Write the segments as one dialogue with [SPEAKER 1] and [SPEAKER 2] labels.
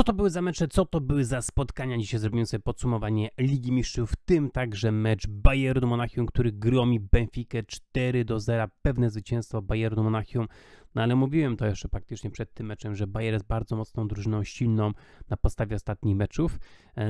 [SPEAKER 1] Co to były za mecze, co to były za spotkania? Dzisiaj zrobimy sobie podsumowanie Ligi Mistrzów, w tym także mecz Bayernu Monachium, który gromi Benfica 4 do 0. Pewne zwycięstwo Bayernu Monachium. No ale mówiłem to jeszcze praktycznie przed tym meczem, że Bayern jest bardzo mocną drużyną, silną na podstawie ostatnich meczów.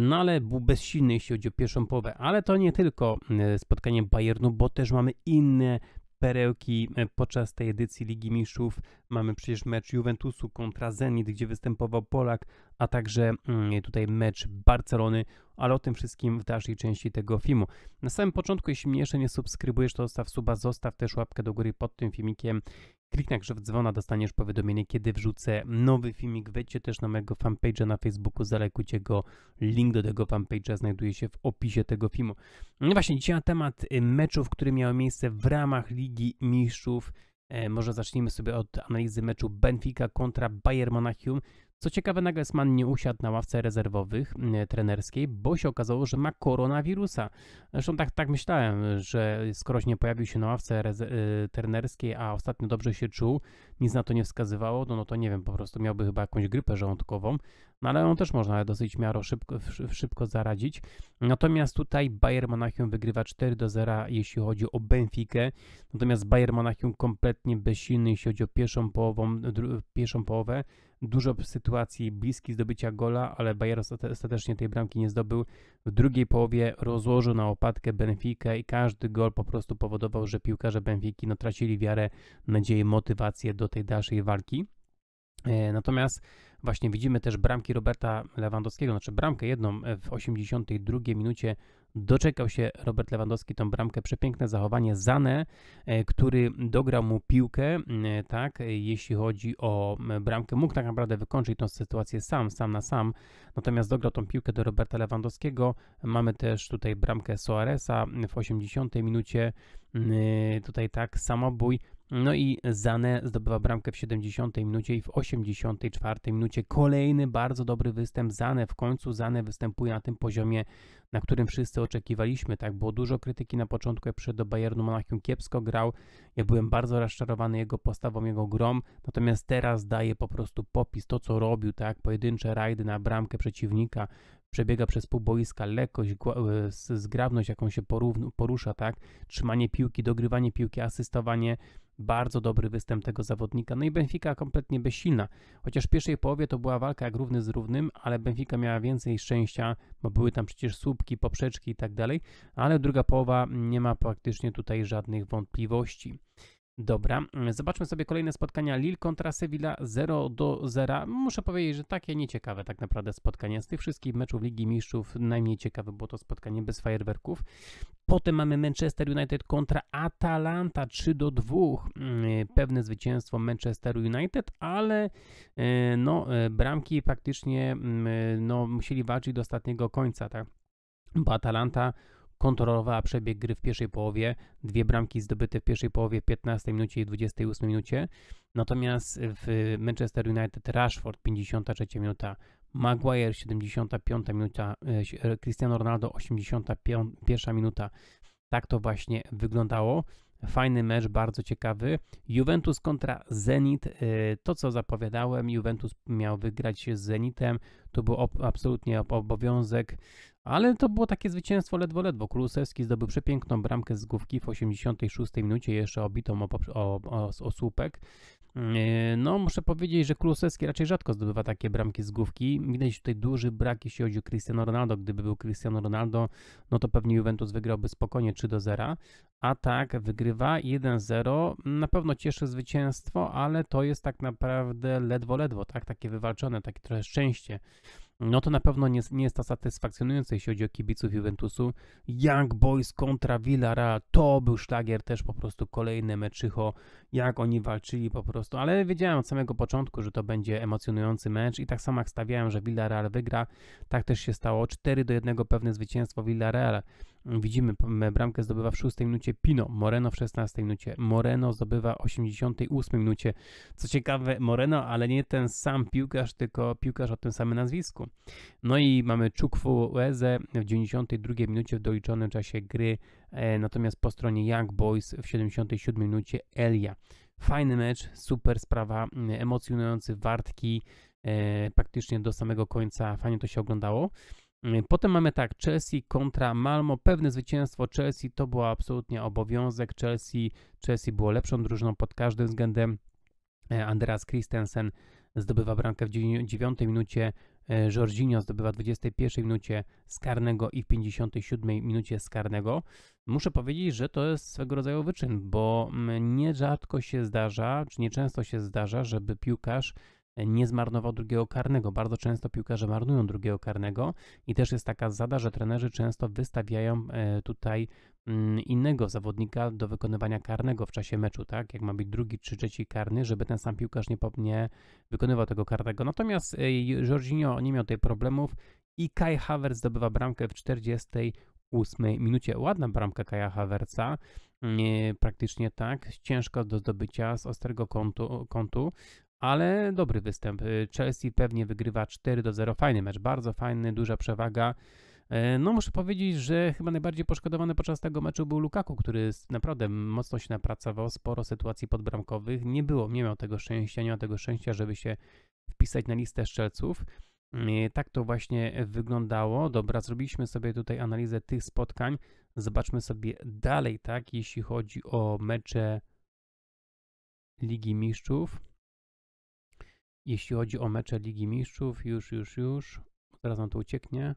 [SPEAKER 1] No ale był bezsilny, jeśli chodzi o pierwszą połowę. Ale to nie tylko e, spotkanie Bayernu, bo też mamy inne perełki e, podczas tej edycji Ligi Mistrzów. Mamy przecież mecz Juventusu kontra Zenit, gdzie występował Polak, a także mm, tutaj mecz Barcelony, ale o tym wszystkim w dalszej części tego filmu. Na samym początku, jeśli mnie jeszcze nie subskrybujesz, to zostaw suba, zostaw też łapkę do góry pod tym filmikiem. Kliknij krzyw dzwona, dostaniesz powiadomienie, kiedy wrzucę nowy filmik. Wejdźcie też na mojego fanpage'a na Facebooku, zalekujcie go. Link do tego fanpage'a znajduje się w opisie tego filmu. No właśnie, dzisiaj na temat y, meczów, które miały miejsce w ramach Ligi Mistrzów. E, może zacznijmy sobie od analizy meczu Benfica kontra Bayern Monachium. Co ciekawe, Nagelsmann nie usiadł na ławce rezerwowych trenerskiej, bo się okazało, że ma koronawirusa. Zresztą tak, tak myślałem, że skoroś nie pojawił się na ławce y, trenerskiej, a ostatnio dobrze się czuł, nic na to nie wskazywało, no, no to nie wiem, po prostu miałby chyba jakąś grypę żołądkową, no ale on też można dosyć miaro szybko, szybko zaradzić. Natomiast tutaj Bayern Monachium wygrywa 4 do 0, jeśli chodzi o Benfica. Natomiast Bayern Monachium kompletnie bezsilny, jeśli chodzi o pierwszą, połową, pierwszą połowę. Dużo sytuacji bliskich zdobycia gola, ale Bayern ostatecznie tej bramki nie zdobył. W drugiej połowie rozłożył na opadkę Benfica i każdy gol po prostu powodował, że piłkarze Benfiki no, tracili wiarę, nadzieję, motywację do tej dalszej walki. E, natomiast Właśnie widzimy też bramki Roberta Lewandowskiego, znaczy bramkę jedną w 82 minucie Doczekał się Robert Lewandowski tą bramkę, przepiękne zachowanie Zane, e, który dograł mu piłkę, e, tak, e, jeśli chodzi o bramkę, mógł tak naprawdę wykończyć tą sytuację sam, sam na sam, natomiast dograł tą piłkę do Roberta Lewandowskiego. Mamy też tutaj bramkę Soaresa w 80 minucie, tutaj tak, samobój, no i Zane zdobywa bramkę w 70 minucie i w 84 minucie kolejny bardzo dobry występ Zane. W końcu Zane występuje na tym poziomie, na którym wszyscy wszyscy oczekiwaliśmy, tak? Było dużo krytyki na początku, jak przyszedł do Bayernu Monachium, kiepsko grał. Ja byłem bardzo rozczarowany jego postawą, jego grom, natomiast teraz daje po prostu popis to, co robił, tak? Pojedyncze rajdy na bramkę przeciwnika, przebiega przez pół boiska, lekkość, e, zgrabność, jaką się porusza, tak? Trzymanie piłki, dogrywanie piłki, asystowanie bardzo dobry występ tego zawodnika. No i Benfica kompletnie bezsilna. Chociaż w pierwszej połowie to była walka jak równy z równym, ale Benfica miała więcej szczęścia, bo były tam przecież słupki, poprzeczki i tak dalej, ale druga połowa nie ma praktycznie tutaj żadnych wątpliwości. Dobra, mm, zobaczmy sobie kolejne spotkania Lille kontra Sevilla 0 do 0. Muszę powiedzieć, że takie nieciekawe tak naprawdę spotkania. Z tych wszystkich meczów Ligi Mistrzów najmniej ciekawe było to spotkanie bez fajerwerków. Potem mamy Manchester United kontra Atalanta 3 do 2. Mm, e, pewne zwycięstwo Manchester United, ale e, no, e, bramki praktycznie mm, no, musieli walczyć do ostatniego końca, tak? Bo Atalanta kontrolowała przebieg gry w pierwszej połowie, dwie bramki zdobyte w pierwszej połowie, 15 minucie i 28 minucie. Natomiast w Manchester United Rashford 53 minuta, Maguire 75 minuta, e, Cristiano Ronaldo 81 minuta. Tak to właśnie wyglądało. Fajny mecz, bardzo ciekawy. Juventus kontra Zenit. E, to, co zapowiadałem, Juventus miał wygrać z Zenitem. To był absolutnie obowiązek. Ale to było takie zwycięstwo ledwo ledwo. Kulusewski zdobył przepiękną bramkę z główki w 86 minucie, jeszcze obitą o, o, o, o słupek. E, no, muszę powiedzieć, że Kulusewski raczej rzadko zdobywa takie bramki z główki. Widać tutaj duży brak, jeśli chodzi o Cristiano Ronaldo. Gdyby był Cristiano Ronaldo, no to pewnie Juventus wygrałby spokojnie 3 do 0. A tak, wygrywa 1-0. Na pewno cieszy zwycięstwo, ale to jest tak naprawdę ledwo, ledwo, tak? Takie wywalczone, takie trochę szczęście no to na pewno nie, nie jest to satysfakcjonujące, jeśli chodzi o kibiców Juventusu. Young Boys kontra Villarreal, to był szlagier też po prostu kolejny meczycho, jak oni walczyli po prostu, ale wiedziałem od samego początku, że to będzie emocjonujący mecz i tak samo jak stawiałem, że Villarreal wygra, tak też się stało. 4 do 1 pewne zwycięstwo Villarreal. Widzimy, bramkę zdobywa w 6 minucie Pino, Moreno w 16 minucie, Moreno zdobywa w 88 minucie. Co ciekawe, Moreno, ale nie ten sam piłkarz, tylko piłkarz o tym samym nazwisku. No i mamy Czukfueze w 92 minucie w doliczonym czasie gry, e, natomiast po stronie Young Boys w 77 minucie Elia. Fajny mecz, super sprawa, emocjonujący, wartki, e, praktycznie do samego końca fajnie to się oglądało. Y, potem mamy tak, Chelsea kontra Malmo. Pewne zwycięstwo Chelsea to było absolutnie obowiązek Chelsea. Chelsea było lepszą drużyną pod każdym względem. E, Andreas Christensen zdobywa bramkę w 9 minucie, e, Jorginho zdobywa w 21 minucie skarnego i w 57 minucie skarnego. Muszę powiedzieć, że to jest swego rodzaju wyczyn, bo mm, nierzadko się zdarza, czy nieczęsto się zdarza, żeby piłkarz nie zmarnował drugiego karnego. Bardzo często piłkarze marnują drugiego karnego i też jest taka zada, że trenerzy często wystawiają e, tutaj mm, innego zawodnika do wykonywania karnego w czasie meczu, tak? Jak ma być drugi czy trzeci karny, żeby ten sam piłkarz nie, nie wykonywał tego karnego. Natomiast e, Jorginho nie miał tutaj problemów i Kai Havertz zdobywa bramkę w 48 minucie. Ładna bramka Kaja Havertza, mm, e, praktycznie tak, ciężko do zdobycia z ostrego kątu, kątu ale dobry występ. Y, Chelsea pewnie wygrywa 4 do 0. Fajny mecz, bardzo fajny, duża przewaga. Y, no muszę powiedzieć, że chyba najbardziej poszkodowany podczas tego meczu był Lukaku, który naprawdę mocno się napracował, sporo sytuacji podbramkowych. Nie było, nie miał tego szczęścia, nie miał tego szczęścia, żeby się wpisać na listę strzelców. Y, tak to właśnie wyglądało. Dobra, zrobiliśmy sobie tutaj analizę tych spotkań. Zobaczmy sobie dalej, tak, jeśli chodzi o mecze Ligi Mistrzów jeśli chodzi o mecze Ligi Mistrzów, już, już, już, zaraz nam to ucieknie,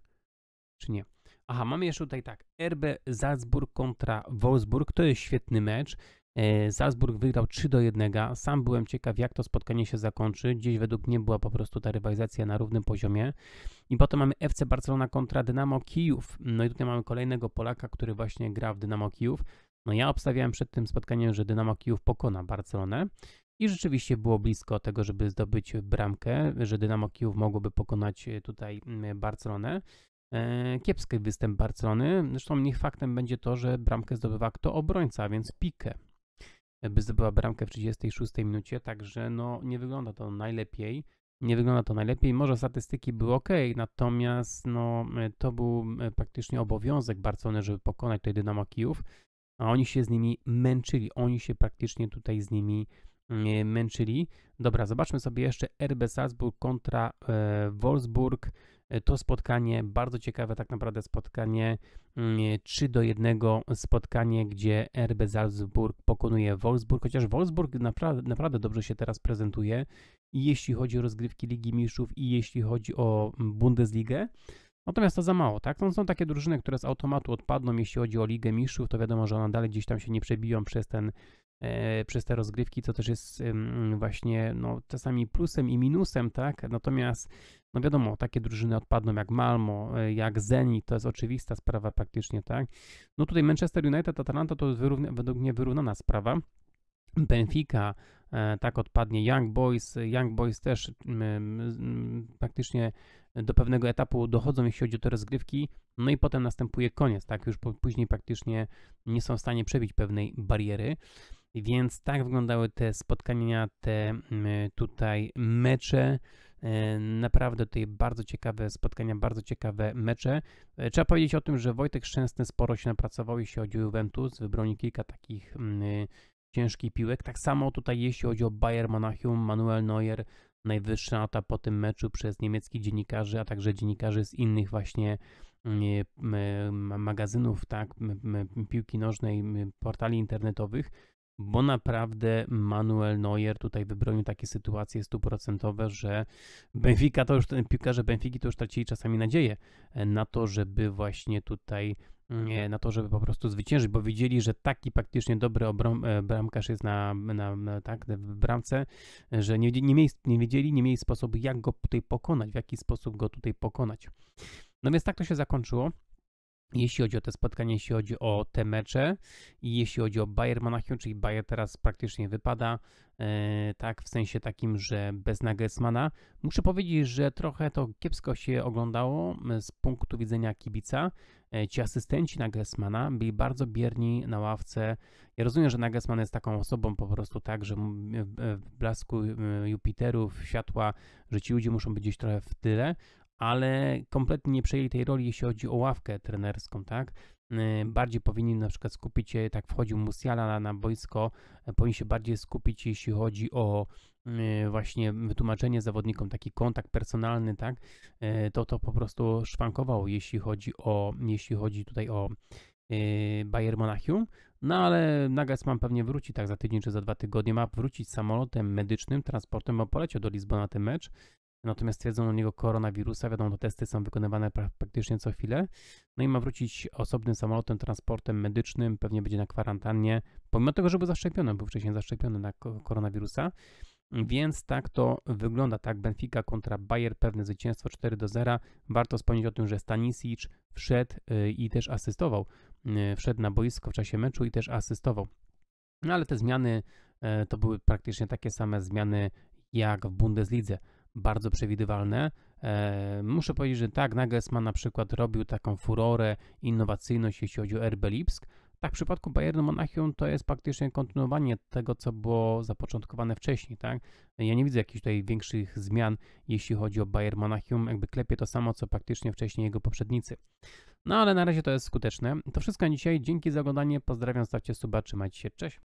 [SPEAKER 1] czy nie. Aha, mamy jeszcze tutaj tak, RB Salzburg kontra Wolfsburg, to jest świetny mecz. E, Salzburg wygrał 3 do 1. Sam byłem ciekaw, jak to spotkanie się zakończy. Gdzieś według mnie była po prostu ta rywalizacja na równym poziomie. I potem mamy FC Barcelona kontra Dynamo Kijów. No i tutaj mamy kolejnego Polaka, który właśnie gra w Dynamo Kijów. No ja obstawiałem przed tym spotkaniem, że Dynamo Kijów pokona Barcelonę. I rzeczywiście było blisko tego, żeby zdobyć bramkę, że Dynamo Kijów mogłoby pokonać e, tutaj Barcelonę. E, kiepski występ Barcelony. Zresztą niech faktem będzie to, że bramkę zdobywa kto obrońca, więc Pique e, by zdobyła bramkę w 36 minucie, także no nie wygląda to najlepiej. Nie wygląda to najlepiej. Może statystyki były ok, natomiast no, to był praktycznie obowiązek Barcelony, żeby pokonać tutaj Dynamo Kijów, a oni się z nimi męczyli. Oni się praktycznie tutaj z nimi E, męczyli. Dobra, zobaczmy sobie jeszcze RB Salzburg kontra e, Wolfsburg. E, to spotkanie, bardzo ciekawe tak naprawdę spotkanie, 3 mm, do 1 spotkanie, gdzie RB Salzburg pokonuje Wolfsburg, chociaż Wolfsburg naprawdę, naprawdę dobrze się teraz prezentuje, jeśli chodzi o rozgrywki Ligi Mistrzów i jeśli chodzi o Bundesligę. Natomiast to za mało, tak? to no, są takie drużyny, które z automatu odpadną, jeśli chodzi o Ligę Mistrzów, to wiadomo, że one dalej gdzieś tam się nie przebiją przez ten E, przez te rozgrywki, co też jest właśnie no, czasami plusem i minusem, tak? Natomiast, no wiadomo, takie drużyny odpadną jak Malmo, e, jak Zenit, to jest oczywista sprawa praktycznie, tak? No tutaj Manchester United, Atalanta to jest wyrówna, według mnie wyrównana sprawa. Benfica, e, tak odpadnie Young Boys. Young Boys też praktycznie do pewnego etapu dochodzą, jeśli chodzi o te rozgrywki, no i potem następuje koniec, tak? Już po, później praktycznie nie są w stanie przebić pewnej bariery. Więc tak wyglądały te spotkania, te mm, tutaj mecze. E, naprawdę tutaj bardzo ciekawe spotkania, bardzo ciekawe mecze. E, trzeba powiedzieć o tym, że Wojtek Szczęsny sporo się napracował, jeśli chodzi o Juventus. Wybronił kilka takich mm, ciężkich piłek. Tak samo tutaj, jeśli chodzi o Bayern Monachium, Manuel Neuer, najwyższa nota po tym meczu przez niemieckich dziennikarzy, a także dziennikarzy z innych właśnie mm, magazynów, tak, piłki nożnej, portali internetowych bo naprawdę Manuel Neuer tutaj wybronił takie sytuacje stuprocentowe, że Benfica to już, ten piłkarze Benfiki to już tracili czasami nadzieję na to, żeby właśnie tutaj na to, żeby po prostu zwyciężyć, bo widzieli, że taki praktycznie dobry obrom, e, bramkarz jest na, na, na tak, w bramce, że nie, nie, mieli, nie wiedzieli, nie mieli sposobu, jak go tutaj pokonać, w jaki sposób go tutaj pokonać. No więc tak to się zakończyło jeśli chodzi o te spotkania, jeśli chodzi o te mecze i jeśli chodzi o Bayern Monachium, czyli Bayern teraz praktycznie wypada, e, tak, w sensie takim, że bez Nagelsmana. Muszę powiedzieć, że trochę to kiepsko się oglądało e, z punktu widzenia kibica. E, ci asystenci Nagelsmana byli bardzo bierni na ławce. Ja rozumiem, że Nagelsman jest taką osobą po prostu tak, że w blasku Jupiterów, światła, że ci ludzie muszą być gdzieś trochę w tyle, ale kompletnie nie przejęli tej roli, jeśli chodzi o ławkę trenerską, tak? Y, bardziej powinni na przykład skupić się, tak wchodził Musiala na, na boisko, e, powinni się bardziej skupić, jeśli chodzi o y, właśnie wytłumaczenie zawodnikom, taki kontakt personalny, tak? E, to to po prostu szwankowało, jeśli chodzi o, jeśli chodzi tutaj o y, Bayern Monachium. No ale Nagelsmann pewnie wróci tak za tydzień czy za dwa tygodnie. Ma wrócić samolotem medycznym, transportem, bo poleciał do Lizbona ten mecz. Natomiast stwierdzono u niego koronawirusa. Wiadomo, testy są wykonywane praktycznie co chwilę. No i ma wrócić osobnym samolotem, transportem medycznym. Pewnie będzie na kwarantannie, pomimo tego, że był zaszczepiony, był wcześniej zaszczepiony na koronawirusa. Więc tak to wygląda, tak Benfica kontra Bayer, pewne zwycięstwo 4 do 0. Warto wspomnieć o tym, że Stanisic wszedł y, i też asystował. Y, wszedł na boisko w czasie meczu i też asystował. No ale te zmiany y, to były praktycznie takie same zmiany jak w Bundeslidze bardzo przewidywalne. E, muszę powiedzieć, że tak, Nagelsmann na przykład robił taką furorę, innowacyjność, jeśli chodzi o RB Lipsk. Tak, w przypadku Bayernu Monachium to jest praktycznie kontynuowanie tego, co było zapoczątkowane wcześniej, tak? Ja nie widzę jakichś tutaj większych zmian, jeśli chodzi o Bayern Monachium, jakby klepie to samo, co praktycznie wcześniej jego poprzednicy. No ale na razie to jest skuteczne. To wszystko na dzisiaj, dzięki za oglądanie, pozdrawiam, stawcie suba, trzymajcie się, cześć!